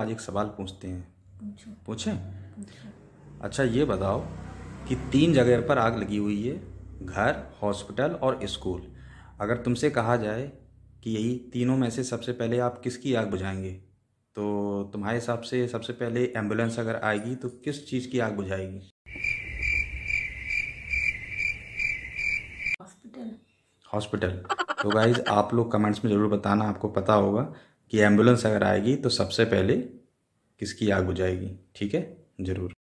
आज एक सवाल पूछते हैं पूछें अच्छा ये बताओ कि तीन जगह पर आग लगी हुई है घर हॉस्पिटल और स्कूल अगर तुमसे कहा जाए कि यही तीनों में से सबसे पहले आप किसकी आग बुझाएंगे तो तुम्हारे हिसाब से सबसे पहले एम्बुलेंस अगर आएगी तो किस चीज़ की आग बुझाएगी हॉस्पिटल हॉस्पिटल तो गाइज आप लोग कमेंट्स में ज़रूर बताना आपको पता होगा कि एम्बुलेंस अगर आएगी तो सबसे पहले किसकी आग बुझाएगी ठीक है ज़रूर